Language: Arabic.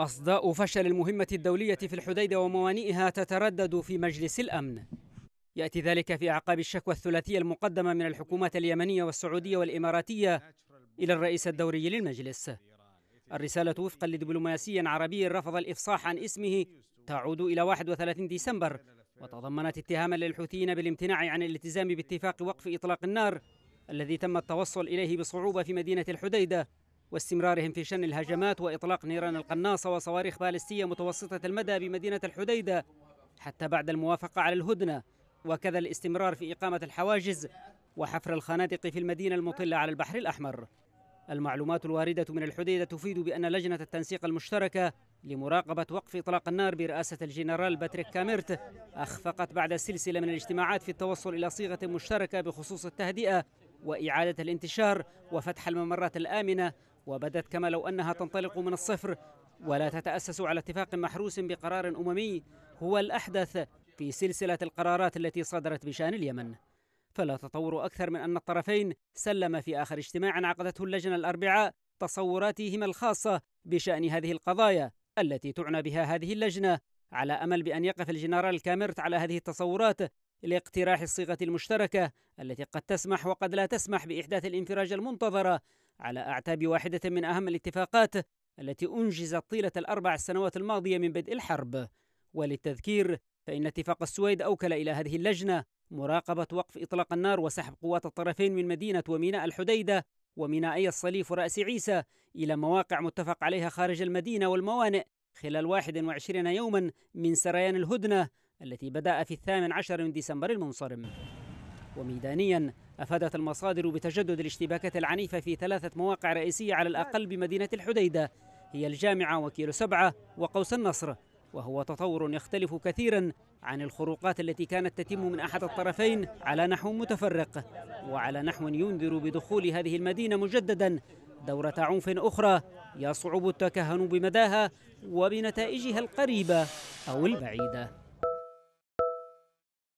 أصداء فشل المهمة الدولية في الحديدة وموانئها تتردد في مجلس الأمن يأتي ذلك في أعقاب الشكوى الثلاثية المقدمة من الحكومات اليمنية والسعودية والإماراتية إلى الرئيس الدوري للمجلس الرسالة وفقا لدبلوماسي عربي رفض الإفصاح عن اسمه تعود إلى 31 ديسمبر وتضمنت اتهاما للحوثيين بالامتناع عن الالتزام باتفاق وقف إطلاق النار الذي تم التوصل إليه بصعوبة في مدينة الحديدة واستمرارهم في شن الهجمات وإطلاق نيران القناصة وصواريخ بالستية متوسطة المدى بمدينة الحديدة حتى بعد الموافقة على الهدنة وكذا الاستمرار في إقامة الحواجز وحفر الخنادق في المدينة المطلة على البحر الأحمر المعلومات الواردة من الحديدة تفيد بأن لجنة التنسيق المشتركة لمراقبة وقف إطلاق النار برئاسة الجنرال باتريك كاميرت أخفقت بعد سلسلة من الاجتماعات في التوصل إلى صيغة مشتركة بخصوص التهدئة وإعادة الانتشار وفتح الممرات الآمنة وبدت كما لو أنها تنطلق من الصفر ولا تتأسس على اتفاق محروس بقرار أممي هو الأحدث في سلسلة القرارات التي صدرت بشأن اليمن فلا تطور أكثر من أن الطرفين سلم في آخر اجتماع عقدته اللجنة الأربعاء تصوراتهما الخاصة بشأن هذه القضايا التي تعنى بها هذه اللجنة على أمل بأن يقف الجنرال كاميرت على هذه التصورات لاقتراح الصيغة المشتركة التي قد تسمح وقد لا تسمح بإحداث الانفراج المنتظرة على أعتاب واحدة من أهم الاتفاقات التي أنجزت طيلة الأربع سنوات الماضية من بدء الحرب وللتذكير فإن اتفاق السويد أوكل إلى هذه اللجنة مراقبة وقف إطلاق النار وسحب قوات الطرفين من مدينة وميناء الحديدة ومينائي الصليف ورأس عيسى إلى مواقع متفق عليها خارج المدينة والموانئ خلال 21 يوما من سريان الهدنة التي بدأ في الثامن عشر من ديسمبر المنصرم وميدانيا أفادت المصادر بتجدد الاشتباكات العنيفة في ثلاثة مواقع رئيسية على الأقل بمدينة الحديدة هي الجامعة وكيلو سبعة وقوس النصر وهو تطور يختلف كثيرا عن الخروقات التي كانت تتم من أحد الطرفين على نحو متفرق وعلى نحو ينذر بدخول هذه المدينة مجددا دورة عنف أخرى يصعب التكهن بمداها وبنتائجها القريبة أو البعيدة